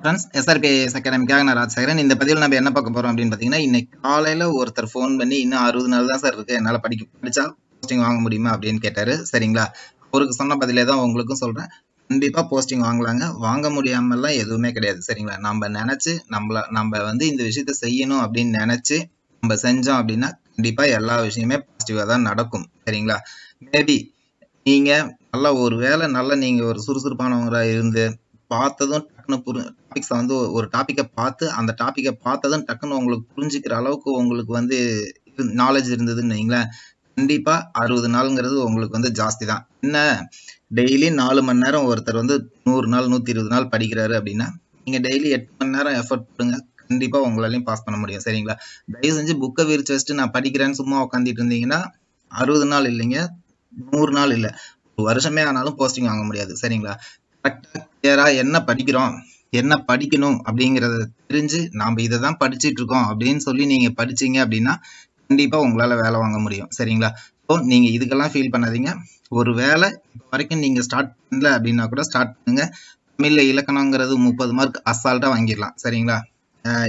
friends SRBS அகாடமிக்காக நான் ராஜசேகரன் இந்த பதிவில் நம்ம என்ன பார்க்க போகிறோம் அப்படின்னு பார்த்தீங்கன்னா இன்னைக்கு காலையில் ஒருத்தர் ஃபோன் பண்ணி இன்னும் அறுபது நாள் தான் சார் இருக்குது என்னால் படிக்க படித்தா போஸ்டிங் வாங்க முடியுமா அப்படின்னு கேட்டார் சரிங்களா அவருக்கு சொன்ன பதிலே தான் உங்களுக்கும் சொல்கிறேன் கண்டிப்பாக போஸ்டிங் வாங்கலாங்க வாங்க முடியாமல்லாம் எதுவுமே கிடையாது சரிங்களா நம்ம நினச்சி நம்மள நம்ம வந்து இந்த விஷயத்த செய்யணும் அப்படின்னு நினச்சி நம்ம செஞ்சோம் அப்படின்னா கண்டிப்பாக எல்லா விஷயமே பாசிட்டிவாக தான் நடக்கும் சரிங்களா மேபி நீங்கள் நல்லா ஒரு வேலை நல்லா நீங்கள் ஒரு சுறுசுறுப்பானவங்களாக இருந்து பார்த்ததும் டக்குன்னு புரி டாபிக்ஸை வந்து ஒரு டாப்பிக்கை பார்த்து அந்த டாப்பிக்கை பார்த்ததும் டக்குன்னு உங்களுக்கு புரிஞ்சுக்கிற அளவுக்கு உங்களுக்கு வந்து நாலேஜ் இருந்ததுன்னு வைங்களேன் கண்டிப்பாக அறுபது நாளுங்கிறது உங்களுக்கு வந்து ஜாஸ்தி தான் என்ன டெய்லி நாலு மணி நேரம் ஒருத்தர் வந்து நூறு நாள் நூற்றி இருபது நாள் படிக்கிறாரு அப்படின்னா நீங்கள் டெய்லி எட்டு மணி நேரம் எஃபர்ட் போடுங்க கண்டிப்பாக உங்களாலையும் பாஸ் பண்ண முடியும் சரிங்களா தயவு செஞ்சு புக்கை விரிச்சு வச்சுட்டு நான் படிக்கிறேன்னு சும்மா உட்காந்துட்டு இருந்தீங்கன்னா அறுபது நாள் இல்லைங்க நூறு நாள் இல்லை ஒரு வருஷமே ஆனாலும் போஸ்டிங் வாங்க முடியாது சரிங்களா கரெக்டாக கிளியராக என்ன படிக்கிறோம் என்ன படிக்கணும் அப்படிங்கிறத தெரிஞ்சு நாம் இதை தான் படிச்சுட்டு இருக்கோம் அப்படின்னு சொல்லி நீங்கள் படிச்சீங்க அப்படின்னா கண்டிப்பாக உங்களால் வேலை வாங்க முடியும் சரிங்களா ஸோ நீங்கள் இதுக்கெல்லாம் ஃபீல் பண்ணாதீங்க ஒரு வேலை இப்போ வரைக்கும் நீங்கள் ஸ்டார்ட் பண்ணல அப்படின்னா கூட ஸ்டார்ட் பண்ணுங்க தமிழில் இலக்கணங்கிறது முப்பது மார்க் அசால்ட்டாக வாங்கிடலாம் சரிங்களா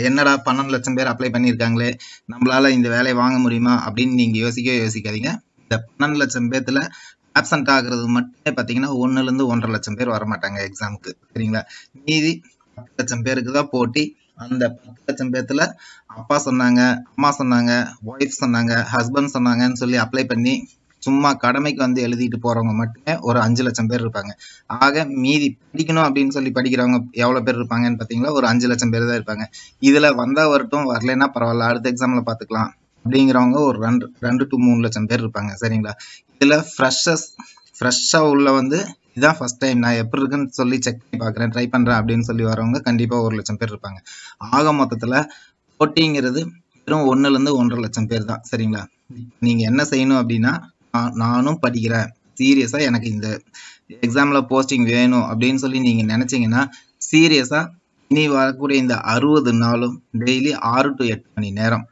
என்னடா பன்னெண்டு லட்சம் பேர் அப்ளை பண்ணியிருக்காங்களே நம்மளால் இந்த வேலையை வாங்க முடியுமா அப்படின்னு நீங்கள் யோசிக்கவே யோசிக்காதீங்க இந்த பன்னெண்டு லட்சம் பேர்த்தில் ஆப்சண்ட் ஆகுறது மட்டுமே பார்த்தீங்கன்னா ஒன்றுலேருந்து ஒன்றரை லட்சம் பேர் வரமாட்டாங்க எக்ஸாமுக்கு சரிங்களா மீதி பத்து லட்சம் பேருக்கு தான் போட்டி அந்த பத்து லட்சம் பேர்த்துல அப்பா சொன்னாங்க அம்மா சொன்னாங்க ஒய்ஃப் சொன்னாங்க ஹஸ்பண்ட் சொன்னாங்கன்னு சொல்லி அப்ளை பண்ணி சும்மா கடமைக்கு வந்து எழுதிட்டு போறவங்க மட்டுமே ஒரு அஞ்சு லட்சம் பேர் இருப்பாங்க ஆக மீதி படிக்கணும் அப்படின்னு சொல்லி படிக்கிறவங்க எவ்வளவு பேர் இருப்பாங்கன்னு பாத்தீங்கன்னா ஒரு அஞ்சு லட்சம் பேர் தான் இருப்பாங்க இதுல வந்தா வரட்டும் வரலன்னா பரவாயில்ல அடுத்த எக்ஸாம்ல பாத்துக்கலாம் அப்படிங்கிறவங்க ஒரு ரெண்டு ரெண்டு டு மூணு லட்சம் பேர் இருப்பாங்க சரிங்களா இதில் ஃப்ரெஷ்ஷஸ் ஃப்ரெஷ்ஷாக உள்ள வந்து இதான் ஃபஸ்ட் டைம் நான் எப்படி இருக்குன்னு சொல்லி செக் பண்ணி பார்க்குறேன் ட்ரை பண்ணுறேன் அப்படின்னு சொல்லி வரவங்க கண்டிப்பாக ஒரு லட்சம் பேர் இருப்பாங்க ஆக மொத்தத்தில் போட்டிங்கிறது வெறும் ஒன்றுலேருந்து ஒன்றரை லட்சம் பேர் தான் சரிங்களா நீங்கள் என்ன செய்யணும் அப்படின்னா நானும் படிக்கிறேன் சீரியஸாக எனக்கு இந்த எக்ஸாமில் போஸ்டிங் வேணும் அப்படின்னு சொல்லி நீங்கள் நினச்சிங்கன்னா சீரியஸாக இனி வரக்கூடிய இந்த அறுபது நாளும் டெய்லி ஆறு டு எட்டு மணி நேரம்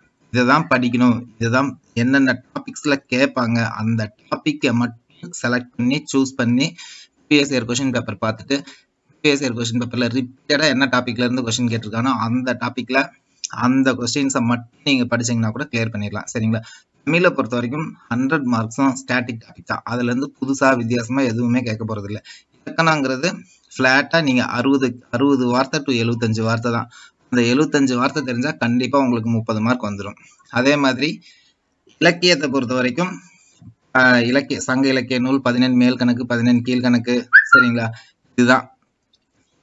தான் படிக்கணும் இதுதான் என்னென்ன டாபிக்ஸில் கேட்பாங்க அந்த டாப்பிக்கை மட்டும் செலக்ட் பண்ணி சூஸ் பண்ணி பிஎஸ்ஏர் கொஷின் பேப்பர் பார்த்துட்டு பிஎஸ்ஏர் கொஷின் பேப்பரில் ரிப்பீட்டடாக என்ன டாப்பிக்கில் இருந்து கொஷின் கேட்டிருக்கானோ அந்த டாப்பிக்கில் அந்த கொஸ்டின்ஸை மட்டும் நீங்கள் படிச்சீங்கன்னா கூட கிளியர் பண்ணிடலாம் சரிங்களா தமிழை பொறுத்த வரைக்கும் ஹண்ட்ரட் மார்க்ஸும் ஸ்டாட்டிக் டாபிக் தான் அதுலேருந்து புதுசாக வித்தியாசமாக எதுவுமே கேட்க போகிறதில்ல இலக்கணங்கிறது ஃப்ளாட்டாக நீங்கள் அறுபது அறுபது வார்த்தை டு எழுபத்தஞ்சு வார்த்தை தான் அந்த எழுபத்தஞ்சு வார்த்தை தெரிஞ்சால் கண்டிப்பாக உங்களுக்கு முப்பது மார்க் வந்துடும் அதே மாதிரி இலக்கியத்தை பொறுத்த வரைக்கும் இலக்கிய சங்க இலக்கிய நூல் பதினெண் மேல் கணக்கு பதினெண் கீழ் கணக்கு சரிங்களா இதுதான்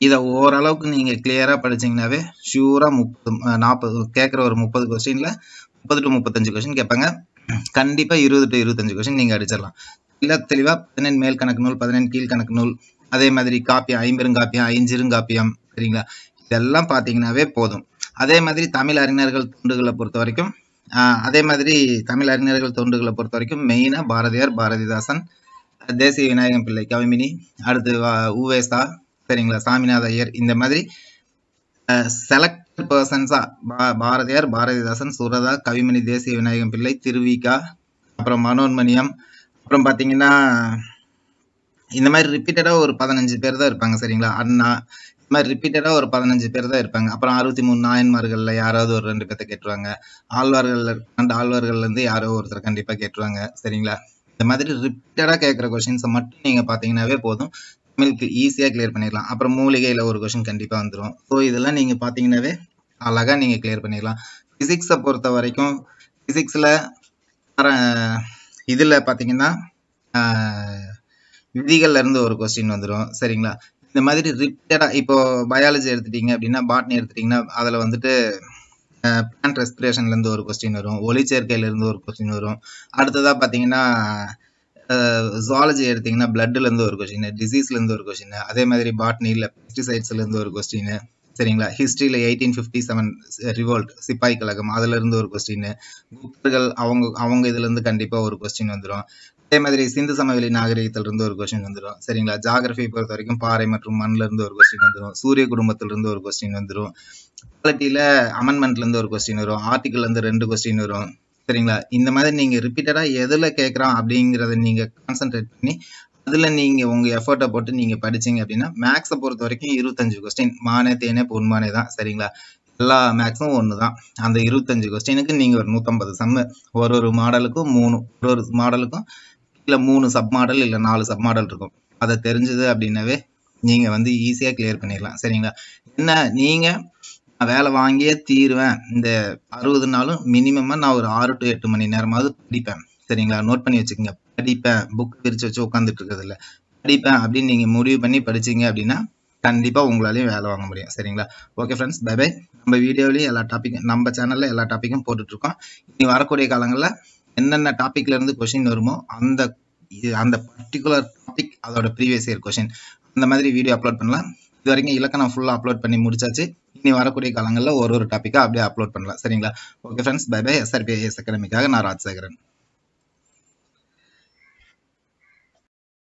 இதை ஓரளவுக்கு நீங்கள் கிளியராக படிச்சீங்கன்னாவே ஷூராக முப்பது நாற்பது கேட்குற ஒரு முப்பது கொஸ்டினில் முப்பது டு முப்பத்தஞ்சு கொஸ்டின் கேட்பாங்க கண்டிப்பாக இருபது டு இருபத்தஞ்சு கொஸ்டின் நீங்கள் அடிச்சிடலாம் இல்லை தெளிவாக பதினெண் மேல் கணக்கு நூல் பதினெண் கீழ் கணக்கு நூல் அதே மாதிரி காப்பியம் ஐம்பெருங்காப்பியம் ஐஞ்சிருங்காப்பியம் சரிங்களா இதெல்லாம் பார்த்தீங்கன்னாவே போதும் அதே மாதிரி தமிழ் அறிஞர்கள் தொண்டுகளை பொறுத்த வரைக்கும் அதே மாதிரி தமிழ் அறிஞர்கள் தொண்டுகளை பொறுத்த வரைக்கும் மெயினாக பாரதியார் பாரதிதாசன் தேசிய விநாயகம் பிள்ளை கவிமினி அடுத்து உவேசா சரிங்களா சாமிநாத ஐயர் இந்த மாதிரி செலக்ட் பர்சன்ஸா பா பாரதியார் பாரதிதாசன் சுரதா கவிமணி தேசிய விநாயகம் பிள்ளை திருவிகா அப்புறம் மனோன்மணியம் அப்புறம் பார்த்தீங்கன்னா இந்த மாதிரி ரிப்பீட்டடாக ஒரு பதினஞ்சு பேர் தான் இருப்பாங்க சரிங்களா அண்ணா மாதிரி ரிப்பீட்டடா ஒரு பதினஞ்சு பேர் தான் இருப்பாங்க அப்புறம் அறுபத்தி மூணு நாயன்மார்களில் யாராவது ஒரு ரெண்டு பேர்த்த கேட்டுருவாங்க ஆழ்வார்கள் ரெண்டு ஆழ்வார்கள்லேருந்து யாரோ ஒருத்தர் கண்டிப்பாக கேட்டுருவாங்க சரிங்களா இந்த மாதிரி ரிப்பீட்டடா கேட்குற கொஷின்ஸை மட்டும் நீங்கள் பாத்தீங்கன்னாவே போதும் தமிழுக்கு ஈஸியாக கிளியர் பண்ணிடலாம் அப்புறம் மூலிகையில் ஒரு கொஷின் கண்டிப்பாக வந்துடும் ஸோ இதெல்லாம் நீங்கள் பாத்தீங்கன்னாவே அழகாக நீங்கள் கிளியர் பண்ணிடலாம் ஃபிசிக்ஸை பொறுத்த வரைக்கும் ஃபிசிக்ஸில் இதில் பார்த்தீங்கன்னா இருந்து ஒரு கொஸ்டின் வந்துடும் சரிங்களா இந்த மாதிரி ரிப்பீட்டடாக இப்போ பயாலஜி எடுத்துட்டீங்க அப்படின்னா பாட்னி எடுத்துட்டிங்கன்னா அதில் வந்துட்டு பிளான்ட் ரெஸ்பிரேஷன்லேருந்து ஒரு கொஸ்டின் வரும் இருந்து ஒரு கொஸ்டின் வரும் அடுத்ததாக பார்த்தீங்கன்னா ஜுவாலஜி பிளட்ல இருந்து ஒரு கொஸ்டின் டிசீஸ்லேருந்து ஒரு கொஸ்டின் அதே மாதிரி பாட்னி பெஸ்டிசைட்ஸ்ல பெஸ்டிசைட்ஸ்லேருந்து ஒரு கொஸ்டின் சரிங்களா ஹிஸ்ட்ரியில் எயிட்டீன் ஃபிஃப்டி செவன் ரிவோல்ட் சிப்பாய் கழகம் அதுலேருந்து ஒரு கொஸ்டின் குப்தர்கள் அவங்க அவங்க இதுலேருந்து கண்டிப்பாக ஒரு கொஸ்டின் வந்துடும் அதே மாதிரி சிந்து சமவெளி இருந்து ஒரு கொஸ்டின் வந்துடும் சரிங்களா ஜாகிரபியை பொறுத்த வரைக்கும் பாறை மற்றும் மண்ணில் இருந்து ஒரு கொஸ்டின் வந்துடும் சூரிய இருந்து ஒரு கொஸ்டின் வந்துடும் குவாலிட்டியில் இருந்து ஒரு கொஸ்டின் வரும் இருந்து ரெண்டு கொஸ்டின் வரும் சரிங்களா இந்த மாதிரி நீங்கள் ரிப்பீட்டடாக எதில் கேட்கறோம் அப்படிங்கிறத நீங்கள் கான்சென்ட்ரேட் பண்ணி அதில் நீங்கள் உங்கள் எஃபர்ட்டை போட்டு நீங்கள் படிச்சீங்க அப்படின்னா மேக்ஸை பொறுத்த வரைக்கும் இருபத்தஞ்சு கொஸ்டின் மானே தேனே பொன்மானே தான் சரிங்களா எல்லா மேக்ஸும் ஒன்று தான் அந்த இருபத்தஞ்சு கொஸ்டினுக்கு நீங்கள் ஒரு நூற்றம்பது சம்மு ஒரு ஒரு மாடலுக்கும் மூணு ஒரு ஒரு மாடலுக்கும் இல்லை மூணு சப் மாடல் இல்லை நாலு சப் மாடல் இருக்கும் அதை தெரிஞ்சது அப்படின்னாவே நீங்கள் வந்து ஈஸியாக கிளியர் பண்ணிடலாம் சரிங்களா என்ன நீங்கள் நான் வேலை வாங்கியே தீருவேன் இந்த அறுபது நாளும் மினிமமாக நான் ஒரு ஆறு டு எட்டு மணி நேரமாவது படிப்பேன் சரிங்களா நோட் பண்ணி வச்சுக்கோங்க படிப்பேன் புக் பிரித்து வச்சு உட்காந்துட்டு இருக்கிறதில்ல படிப்பேன் அப்படின்னு நீங்கள் முடிவு பண்ணி படிச்சீங்க அப்படின்னா கண்டிப்பாக உங்களாலையும் வேலை வாங்க முடியும் சரிங்களா ஓகே ஃப்ரெண்ட்ஸ் பை பை நம்ம வீடியோவிலையும் எல்லா டாப்பிக்கும் நம்ம சேனலில் எல்லா டாப்பிக்கும் போட்டுட்ருக்கோம் இனி வரக்கூடிய காலங்களில் என்னென்ன டாபிக்ல இருந்து கொஷின் வருமோ அந்த அந்த பர்டிகுலர் டாபிக் அதோட ப்ரீவியஸ் இயர் கொஷின் அந்த மாதிரி வீடியோ அப்லோட் பண்ணலாம் இது வரைக்கும் இலக்கணம் ஃபுல்லாக அப்லோட் பண்ணி முடிச்சாச்சு இனி வரக்கூடிய காலங்களில் ஒரு ஒரு டாப்பிக்காக அப்படியே அப்லோட் பண்ணலாம் சரிங்களா okay friends bye bye SRBIS அகாடமிக்காக நான் ராஜசேகரன்